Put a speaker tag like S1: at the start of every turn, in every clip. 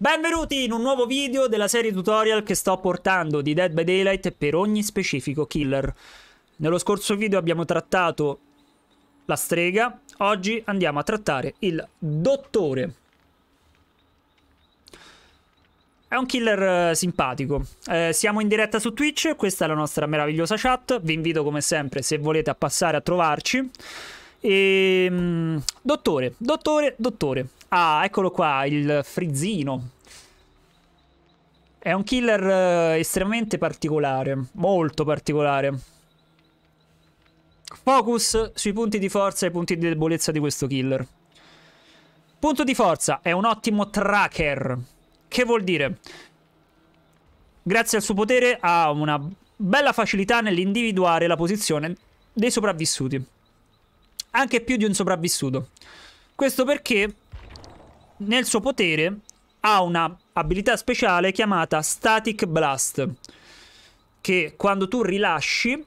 S1: Benvenuti in un nuovo video della serie tutorial che sto portando di Dead by Daylight per ogni specifico killer. Nello scorso video abbiamo trattato la strega, oggi andiamo a trattare il dottore. È un killer eh, simpatico. Eh, siamo in diretta su Twitch, questa è la nostra meravigliosa chat. Vi invito come sempre, se volete, a passare a trovarci. E, ehm, dottore, dottore, dottore. Ah, eccolo qua, il frizzino. È un killer eh, estremamente particolare, molto particolare. Focus sui punti di forza e punti di debolezza di questo killer. Punto di forza, è un ottimo tracker. Che vuol dire? Grazie al suo potere ha una bella facilità nell'individuare la posizione dei sopravvissuti anche più di un sopravvissuto. Questo perché nel suo potere ha una abilità speciale chiamata Static Blast, che quando tu rilasci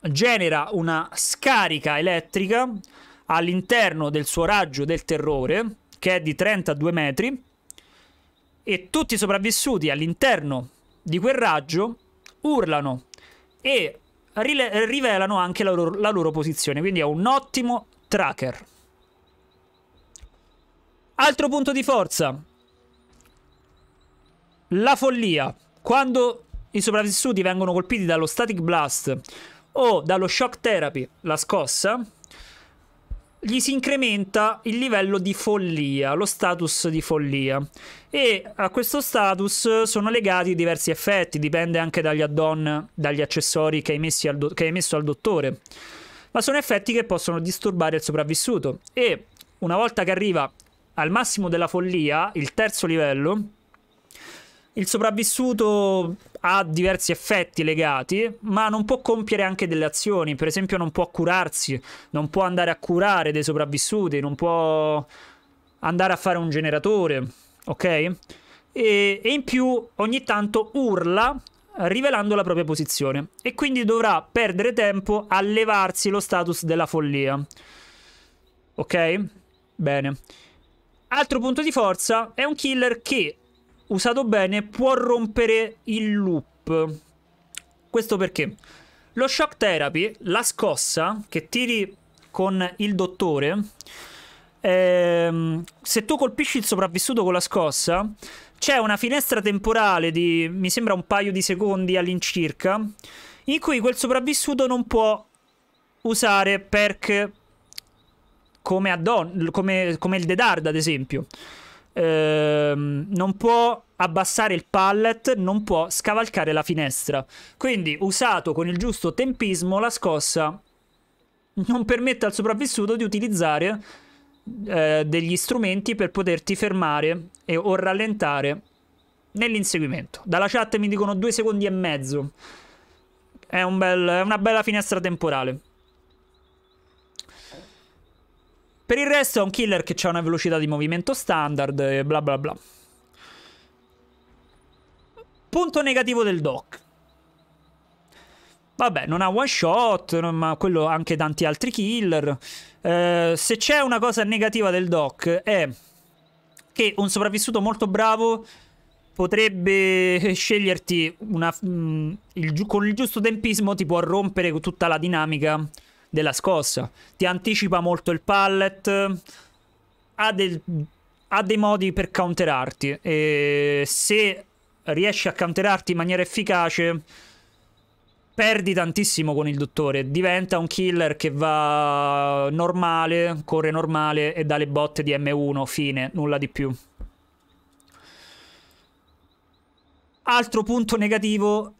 S1: genera una scarica elettrica all'interno del suo raggio del terrore, che è di 32 metri, e tutti i sopravvissuti all'interno di quel raggio urlano e rivelano anche la loro, la loro posizione, quindi è un ottimo tracker. Altro punto di forza. La follia. Quando i sopravvissuti vengono colpiti dallo static blast o dallo shock therapy, la scossa, gli si incrementa il livello di follia, lo status di follia. E a questo status sono legati diversi effetti, dipende anche dagli add-on, dagli accessori che hai, do- che hai messo al dottore. Ma sono effetti che possono disturbare il sopravvissuto. E una volta che arriva al massimo della follia, il terzo livello, il sopravvissuto ha diversi effetti legati, ma non può compiere anche delle azioni, per esempio non può curarsi, non può andare a curare dei sopravvissuti, non può andare a fare un generatore, ok? E, e in più ogni tanto urla rivelando la propria posizione e quindi dovrà perdere tempo a levarsi lo status della follia. Ok? Bene. Altro punto di forza è un killer che usato bene, può rompere il loop. Questo perché lo shock therapy, la scossa che tiri con il dottore, ehm, se tu colpisci il sopravvissuto con la scossa, c'è una finestra temporale di, mi sembra, un paio di secondi all'incirca, in cui quel sopravvissuto non può usare perk come, addon- come, come il Dedarda, ad esempio ehm, non può abbassare il pallet, non può scavalcare la finestra. Quindi, usato con il giusto tempismo, la scossa non permette al sopravvissuto di utilizzare eh, degli strumenti per poterti fermare e, o rallentare nell'inseguimento. Dalla chat mi dicono due secondi e mezzo. È, un bel, è una bella finestra temporale. Per il resto è un killer che ha una velocità di movimento standard e bla bla bla. Punto negativo del doc. Vabbè, non ha one shot, ma quello anche tanti altri killer. Eh, se c'è una cosa negativa del doc è che un sopravvissuto molto bravo potrebbe sceglierti una, mh, mm, il, con il giusto tempismo ti può rompere tutta la dinamica della scossa. Ti anticipa molto il pallet, ha, del, ha dei modi per counterarti e se riesci a counterarti in maniera efficace perdi tantissimo con il dottore, diventa un killer che va normale, corre normale e dà le botte di M1, fine, nulla di più. Altro punto negativo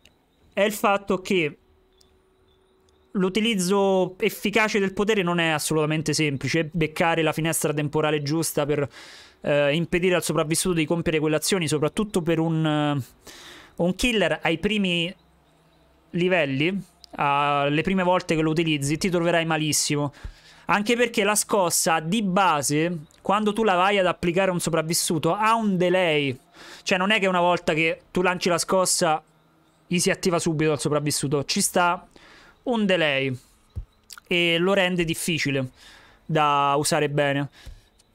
S1: è il fatto che l'utilizzo efficace del potere non è assolutamente semplice, beccare la finestra temporale giusta per eh, impedire al sopravvissuto di compiere quelle azioni, soprattutto per un, eh, un killer ai primi livelli, alle prime volte che lo utilizzi, ti troverai malissimo. Anche perché la scossa di base, quando tu la vai ad applicare a un sopravvissuto, ha un delay. Cioè non è che una volta che tu lanci la scossa gli si attiva subito al sopravvissuto, ci sta un delay e lo rende difficile da usare bene.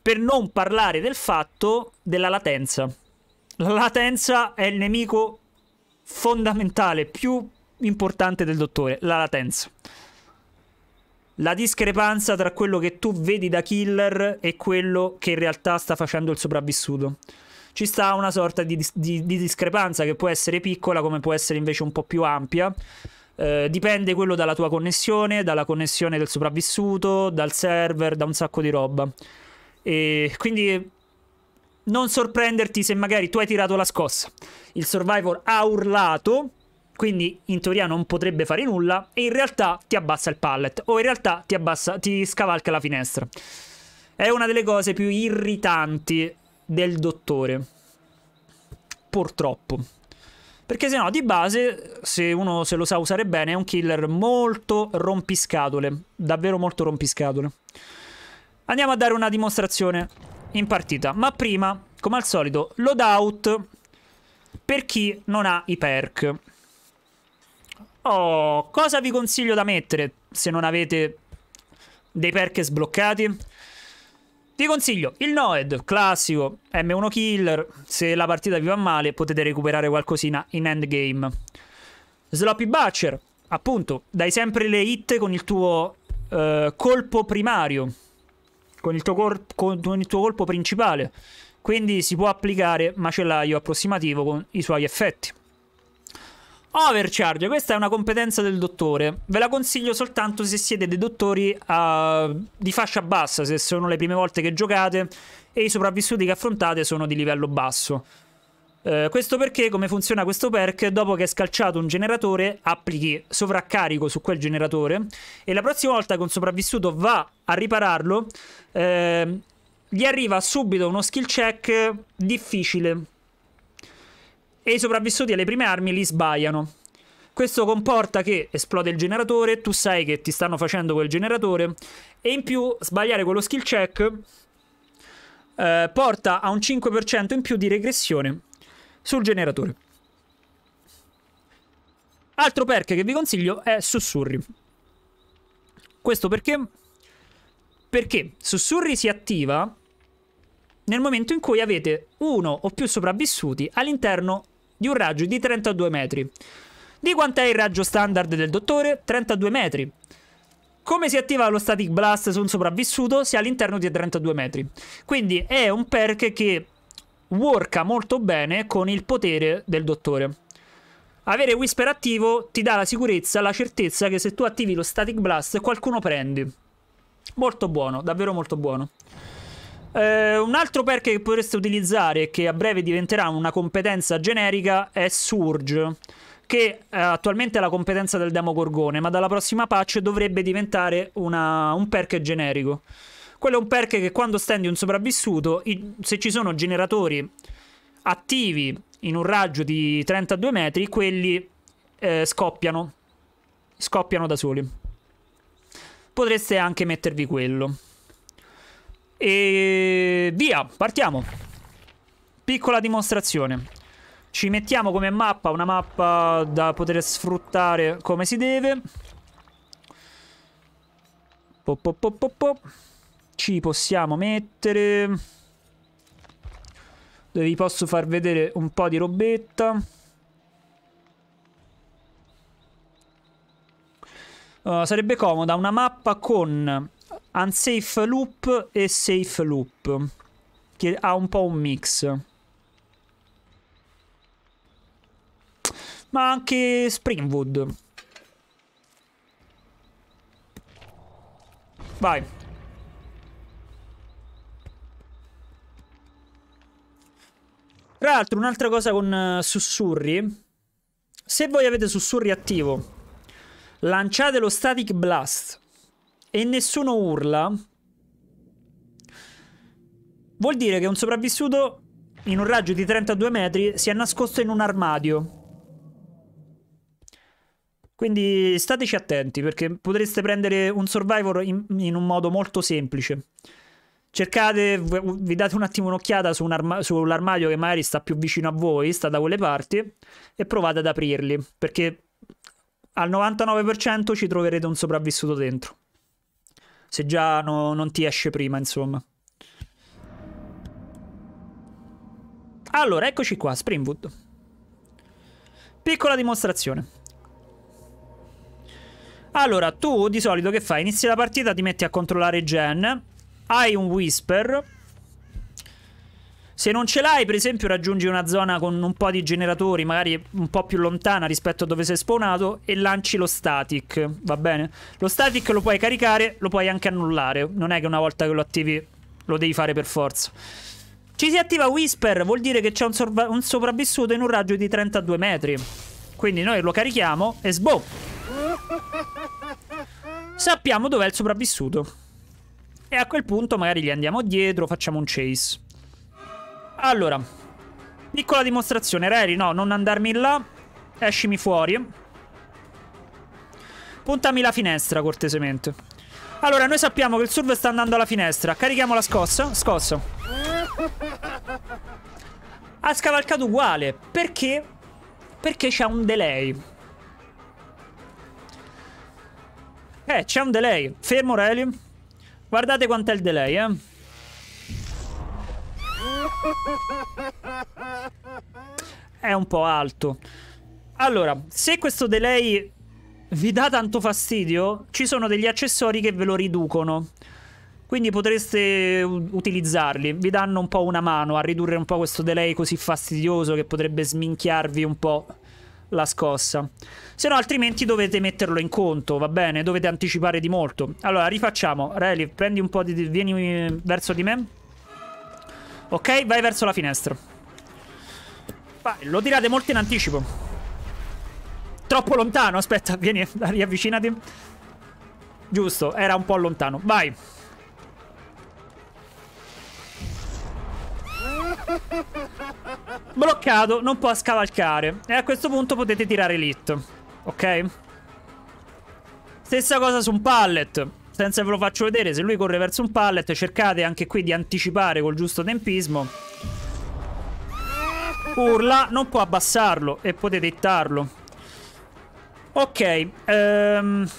S1: Per non parlare del fatto della latenza. La latenza è il nemico fondamentale, più importante del dottore, la latenza. La discrepanza tra quello che tu vedi da killer e quello che in realtà sta facendo il sopravvissuto. Ci sta una sorta di, di, di discrepanza che può essere piccola come può essere invece un po' più ampia eh, dipende quello dalla tua connessione, dalla connessione del sopravvissuto, dal server, da un sacco di roba. E quindi non sorprenderti se magari tu hai tirato la scossa. Il survivor ha urlato, quindi in teoria non potrebbe fare nulla, e in realtà ti abbassa il pallet, o in realtà ti, abbassa, ti scavalca la finestra. È una delle cose più irritanti del dottore. Purtroppo. Perché se no, di base, se uno se lo sa usare bene, è un killer molto rompiscatole. Davvero molto rompiscatole. Andiamo a dare una dimostrazione in partita. Ma prima, come al solito, loadout per chi non ha i perk. Oh, cosa vi consiglio da mettere se non avete dei perk sbloccati? Ti consiglio il Noed, classico, M1 killer, se la partita vi va male potete recuperare qualcosina in endgame. Sloppy Butcher, appunto, dai sempre le hit con il tuo uh, colpo primario, con il tuo, col con il tuo colpo principale, quindi si può applicare macellaio approssimativo con i suoi effetti. Overcharge, questa è una competenza del dottore. Ve la consiglio soltanto se siete dei dottori uh, di fascia bassa, se sono le prime volte che giocate e i sopravvissuti che affrontate sono di livello basso. Uh, questo perché, come funziona questo perk, dopo che è scalciato un generatore, applichi sovraccarico su quel generatore e la prossima volta che un sopravvissuto va a ripararlo, uh, gli arriva subito uno skill check difficile e i sopravvissuti alle prime armi li sbagliano. Questo comporta che esplode il generatore, tu sai che ti stanno facendo quel generatore e in più sbagliare quello skill check eh, porta a un 5% in più di regressione sul generatore. Altro perk che vi consiglio è sussurri. Questo perché? Perché sussurri si attiva nel momento in cui avete uno o più sopravvissuti all'interno di un raggio di 32 metri. Di quant'è il raggio standard del dottore? 32 metri. Come si attiva lo static blast su un sopravvissuto? Se all'interno di 32 metri. Quindi è un perk che worka molto bene con il potere del dottore. Avere Whisper attivo ti dà la sicurezza, la certezza che se tu attivi lo static blast qualcuno prendi. Molto buono, davvero molto buono. Eh, un altro perk che potreste utilizzare che a breve diventerà una competenza generica è Surge che eh, attualmente è la competenza del Demogorgone, ma dalla prossima patch dovrebbe diventare una, un perk generico. Quello è un perk che quando stendi un sopravvissuto, i, se ci sono generatori attivi in un raggio di 32 metri, quelli eh, scoppiano, scoppiano da soli. Potreste anche mettervi quello. E via, partiamo. Piccola dimostrazione. Ci mettiamo come mappa una mappa da poter sfruttare come si deve. Po, po, po, po, po. Ci possiamo mettere... Dove vi posso far vedere un po' di robetta. Uh, sarebbe comoda una mappa con Unsafe Loop e Safe Loop, che ha un po' un mix. Ma anche Springwood. Vai. Tra l'altro, un'altra cosa con uh, sussurri. Se voi avete sussurri attivo, lanciate lo static blast e nessuno urla, vuol dire che un sopravvissuto in un raggio di 32 metri si è nascosto in un armadio. Quindi stateci attenti perché potreste prendere un survivor in, in un modo molto semplice. Cercate, vi date un attimo un'occhiata su un sull'armadio che magari sta più vicino a voi, sta da quelle parti, e provate ad aprirli perché al 99% ci troverete un sopravvissuto dentro. Se già no, non ti esce prima, insomma. Allora, eccoci qua, Springwood. Piccola dimostrazione. Allora, tu di solito che fai? Inizi la partita, ti metti a controllare Gen, hai un Whisper se non ce l'hai, per esempio, raggiungi una zona con un po' di generatori, magari un po' più lontana rispetto a dove sei spawnato, e lanci lo static, va bene? Lo static lo puoi caricare, lo puoi anche annullare. Non è che una volta che lo attivi lo devi fare per forza. Ci si attiva Whisper, vuol dire che c'è un, un, sopravvissuto in un raggio di 32 metri. Quindi noi lo carichiamo e sboh! Sappiamo dov'è il sopravvissuto. E a quel punto magari gli andiamo dietro, facciamo un chase. Allora, piccola dimostrazione. Rary, no, non andarmi in là. Escimi fuori. Puntami la finestra, cortesemente. Allora, noi sappiamo che il surf sta andando alla finestra. Carichiamo la scossa. Scossa. Ha scavalcato uguale. Perché? Perché c'è un delay. Eh, c'è un delay. Fermo, Rally. Guardate quant'è il delay, eh. È un po' alto. Allora, se questo delay vi dà tanto fastidio, ci sono degli accessori che ve lo riducono. Quindi potreste utilizzarli, vi danno un po' una mano a ridurre un po' questo delay così fastidioso che potrebbe sminchiarvi un po' la scossa. Se no altrimenti dovete metterlo in conto, va bene? Dovete anticipare di molto. Allora, rifacciamo. Rally, prendi un po' di... vieni eh, verso di me. Ok, vai verso la finestra. Vai, lo tirate molto in anticipo. Troppo lontano, aspetta, vieni, riavvicinati. Giusto, era un po' lontano. Vai. Bloccato, non può scavalcare. E a questo punto potete tirare l'hit. Ok? Stessa cosa su un pallet. Senza ve lo faccio vedere, se lui corre verso un pallet, cercate anche qui di anticipare col giusto tempismo. Urla, non può abbassarlo e potete ittarlo. Ok, ehm,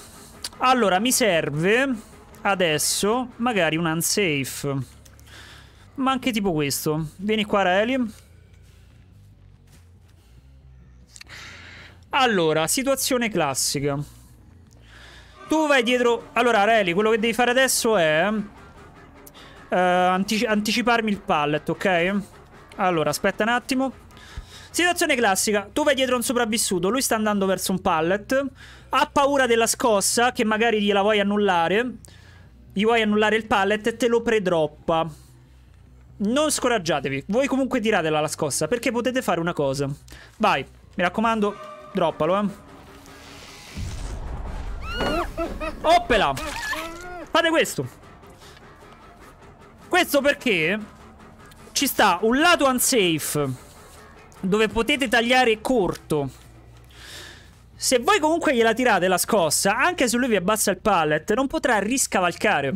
S1: allora mi serve adesso magari un unsafe. Ma anche tipo questo. Vieni qua, Raeli. Allora, situazione classica. Tu vai dietro... Allora, Reli, quello che devi fare adesso è... Uh, antici anticiparmi il pallet, ok? Allora, aspetta un attimo. Situazione classica. Tu vai dietro un sopravvissuto, lui sta andando verso un pallet. Ha paura della scossa, che magari gliela vuoi annullare. Gli vuoi annullare il pallet e te lo predroppa. Non scoraggiatevi. Voi comunque tiratela la scossa, perché potete fare una cosa. Vai, mi raccomando, droppalo, eh. Oppela! Fate questo. Questo perché ci sta un lato unsafe dove potete tagliare corto. Se voi comunque gliela tirate la scossa, anche se lui vi abbassa il pallet, non potrà riscavalcare.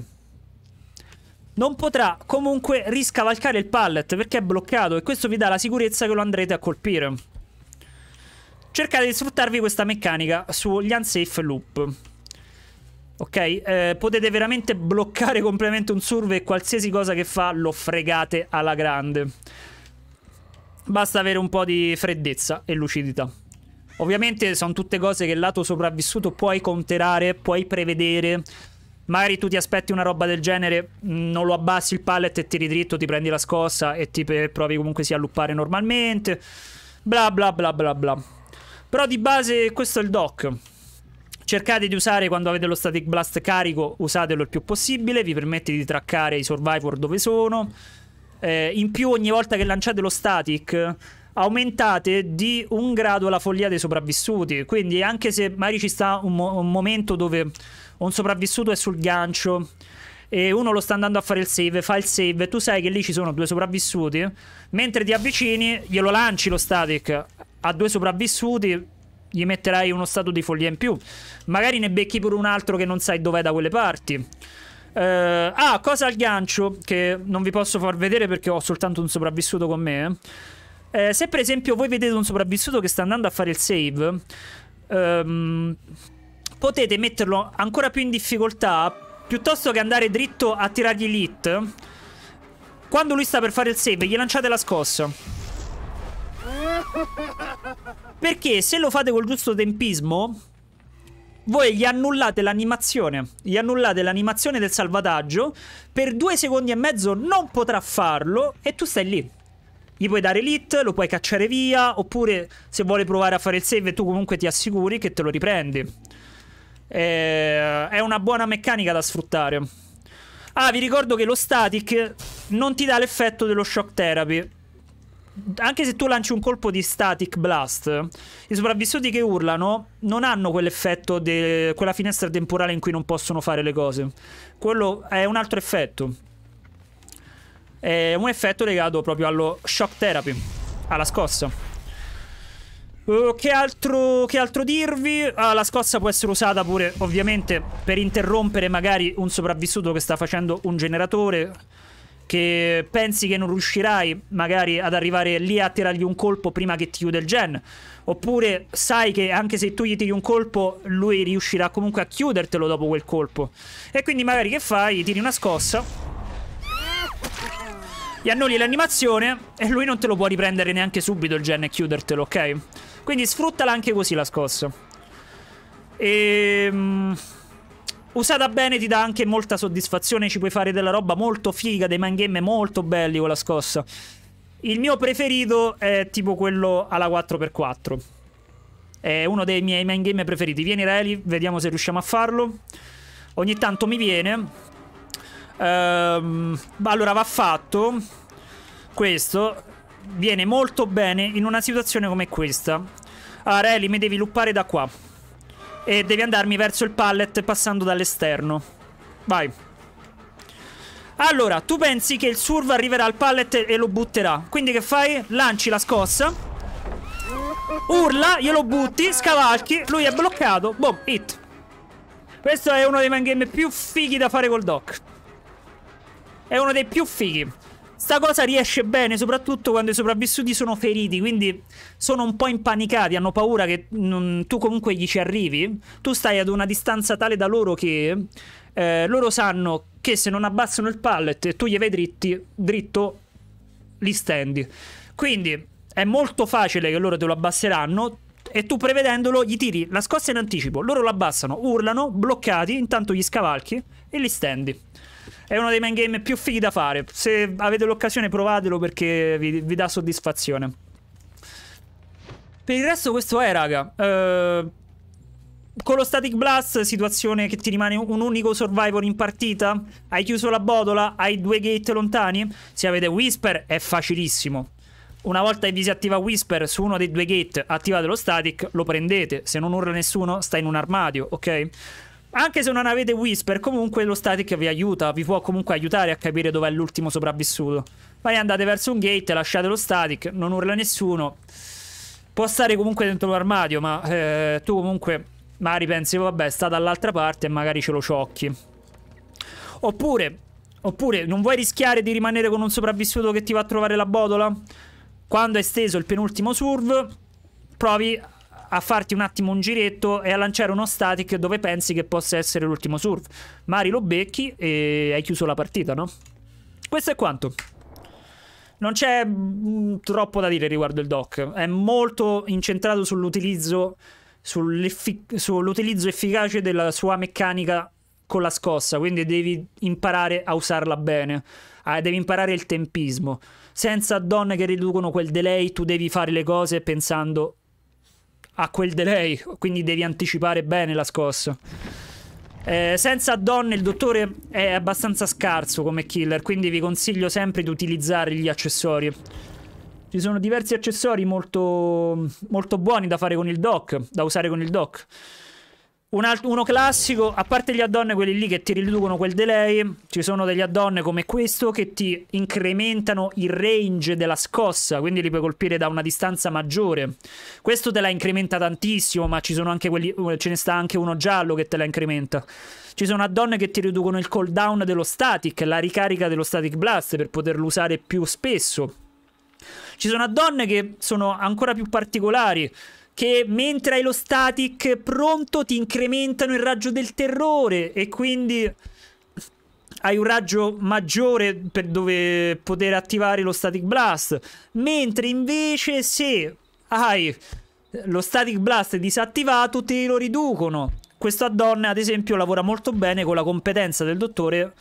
S1: Non potrà comunque riscavalcare il pallet perché è bloccato e questo vi dà la sicurezza che lo andrete a colpire. Cercate di sfruttarvi questa meccanica sugli unsafe loop. Ok? Eh, potete veramente bloccare completamente un survey e qualsiasi cosa che fa lo fregate alla grande. Basta avere un po' di freddezza e lucidità. Ovviamente sono tutte cose che il lato sopravvissuto puoi conterare, puoi prevedere. Magari tu ti aspetti una roba del genere, non lo abbassi il pallet e tiri dritto, ti prendi la scossa e ti provi comunque sia a luppare normalmente. Bla bla bla bla bla. Però di base questo è il doc. Cercate di usare quando avete lo static blast carico, usatelo il più possibile, vi permette di traccare i survivor dove sono. Eh, in più ogni volta che lanciate lo static aumentate di un grado la follia dei sopravvissuti, quindi anche se magari ci sta un, mo un momento dove un sopravvissuto è sul gancio e uno lo sta andando a fare il save, fa il save, tu sai che lì ci sono due sopravvissuti, mentre ti avvicini glielo lanci lo static a due sopravvissuti, gli metterai uno stato di follia in più. Magari ne becchi pure un altro che non sai dov'è da quelle parti. Uh, ah, cosa al gancio, che non vi posso far vedere perché ho soltanto un sopravvissuto con me. Eh, eh se per esempio voi vedete un sopravvissuto che sta andando a fare il save, um, potete metterlo ancora più in difficoltà piuttosto che andare dritto a tirargli l'hit. Quando lui sta per fare il save, gli lanciate la scossa. Perché se lo fate col giusto tempismo, voi gli annullate l'animazione. Gli annullate l'animazione del salvataggio. Per due secondi e mezzo non potrà farlo e tu stai lì. Gli puoi dare l'hit, lo puoi cacciare via, oppure se vuole provare a fare il save tu comunque ti assicuri che te lo riprendi. Eh, è una buona meccanica da sfruttare. Ah, vi ricordo che lo static non ti dà l'effetto dello shock therapy anche se tu lanci un colpo di static blast, i sopravvissuti che urlano non hanno quell'effetto, de- quella finestra temporale in cui non possono fare le cose. Quello è un altro effetto. È un effetto legato proprio allo shock therapy, alla scossa. Uh, che, altro, che, altro, dirvi? Ah, la scossa può essere usata pure, ovviamente, per interrompere magari un sopravvissuto che sta facendo un generatore che pensi che non riuscirai magari ad arrivare lì a tirargli un colpo prima che ti chiude il gen. Oppure sai che anche se tu gli tiri un colpo, lui riuscirà comunque a chiudertelo dopo quel colpo. E quindi magari che fai? Gli tiri una scossa. Gli annulli l'animazione e lui non te lo può riprendere neanche subito il gen e chiudertelo, ok? Quindi sfruttala anche così la scossa. Ehm usata bene ti dà anche molta soddisfazione, ci puoi fare della roba molto figa, dei mangame molto belli con la scossa. Il mio preferito è tipo quello alla 4x4. È uno dei miei mangame preferiti. Vieni Reli, vediamo se riusciamo a farlo. Ogni tanto mi viene. Ehm, allora va fatto. Questo viene molto bene in una situazione come questa. Ah Reli, mi devi luppare da qua. E devi andarmi verso il pallet passando dall'esterno. Vai. Allora, tu pensi che il surv arriverà al pallet e lo butterà. Quindi che fai? Lanci la scossa. Urla, glielo butti, scavalchi, lui è bloccato, boom, hit. Questo è uno dei man game più fighi da fare col doc. È uno dei più fighi. Sta cosa riesce bene, soprattutto quando i sopravvissuti sono feriti, quindi sono un po' impanicati, hanno paura che non, tu comunque gli ci arrivi. Tu stai ad una distanza tale da loro che eh, loro sanno che se non abbassano il pallet e tu gli vai dritti, dritto, li stendi. Quindi è molto facile che loro te lo abbasseranno, e tu prevedendolo gli tiri la scossa in anticipo. Loro lo abbassano, urlano, bloccati, intanto gli scavalchi e li stendi è uno dei main game più fighi da fare. Se avete l'occasione provatelo perché vi, vi dà soddisfazione. Per il resto questo è, raga. Uh, con lo Static Blast, situazione che ti rimane un unico survivor in partita, hai chiuso la botola, hai due gate lontani, se avete Whisper è facilissimo. Una volta che vi si attiva Whisper su uno dei due gate, attivate lo static, lo prendete. Se non urla nessuno, sta in un armadio, ok? Anche se non avete Whisper, comunque lo static vi aiuta, vi può comunque aiutare a capire dov'è l'ultimo sopravvissuto. Poi andate verso un gate, lasciate lo static, non urla nessuno. Può stare comunque dentro l'armadio, ma eh, tu comunque magari pensi, vabbè, sta dall'altra parte e magari ce lo ciocchi. Oppure, oppure, non vuoi rischiare di rimanere con un sopravvissuto che ti va a trovare la botola? Quando è steso il penultimo surv, provi a farti un attimo un giretto e a lanciare uno static dove pensi che possa essere l'ultimo surf. Mari lo becchi e hai chiuso la partita, no? Questo è quanto. Non c'è mm, troppo da dire riguardo il doc. È molto incentrato sull'utilizzo sull'utilizzo efficace della sua meccanica con la scossa, quindi devi imparare a usarla bene, ah, devi imparare il tempismo. Senza donne che riducono quel delay, tu devi fare le cose pensando ha quel delay, quindi devi anticipare bene la scossa. Eh, senza donne il dottore è abbastanza scarso come killer, quindi vi consiglio sempre di utilizzare gli accessori. Ci sono diversi accessori molto, molto buoni da fare con il dock, da usare con il dock. Un alt- uno classico, a parte gli add-on quelli lì che ti riducono quel delay, ci sono degli add-on come questo che ti incrementano il range della scossa, quindi li puoi colpire da una distanza maggiore. Questo te la incrementa tantissimo, ma ci sono anche quelli, uh, ce ne sta anche uno giallo che te la incrementa. Ci sono add-on che ti riducono il cooldown dello static, la ricarica dello static blast per poterlo usare più spesso. Ci sono add-on che sono ancora più particolari che mentre hai lo static pronto ti incrementano il raggio del terrore e quindi hai un raggio maggiore per dove poter attivare lo static blast mentre invece se hai lo static blast disattivato te lo riducono questo add-on ad esempio lavora molto bene con la competenza del dottore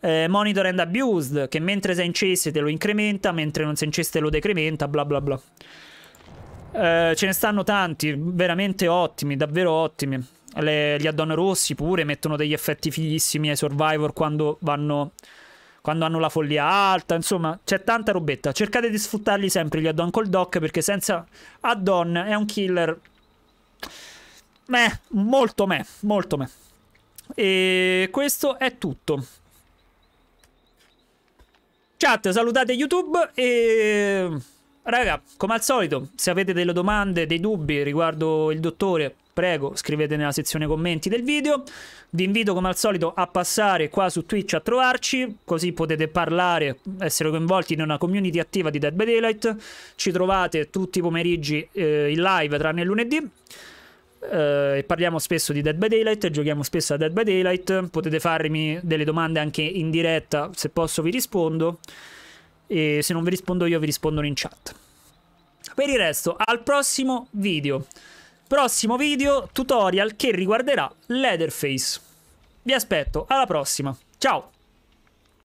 S1: eh, monitor and abused che mentre sei in ceste te lo incrementa mentre non sei in ceste lo decrementa bla bla bla eh, ce ne stanno tanti, veramente ottimi, davvero ottimi. Le, gli addon rossi pure mettono degli effetti fighissimi ai Survivor quando vanno quando hanno la follia alta, insomma, c'è tanta robetta. Cercate di sfruttarli sempre gli addon col doc perché senza addon è un killer. Meh, molto me, molto me. E questo è tutto. Chat, salutate YouTube e Raga, come al solito, se avete delle domande, dei dubbi riguardo il dottore, prego scrivete nella sezione commenti del video. Vi invito come al solito a passare qua su Twitch a trovarci, così potete parlare, essere coinvolti in una community attiva di Dead by Daylight. Ci trovate tutti i pomeriggi eh, in live tranne il lunedì. Eh, e parliamo spesso di Dead by Daylight, giochiamo spesso a Dead by Daylight. Potete farmi delle domande anche in diretta, se posso vi rispondo e se non vi rispondo io vi rispondono in chat. Per il resto, al prossimo video. Prossimo video tutorial che riguarderà Leatherface. Vi aspetto, alla prossima. Ciao!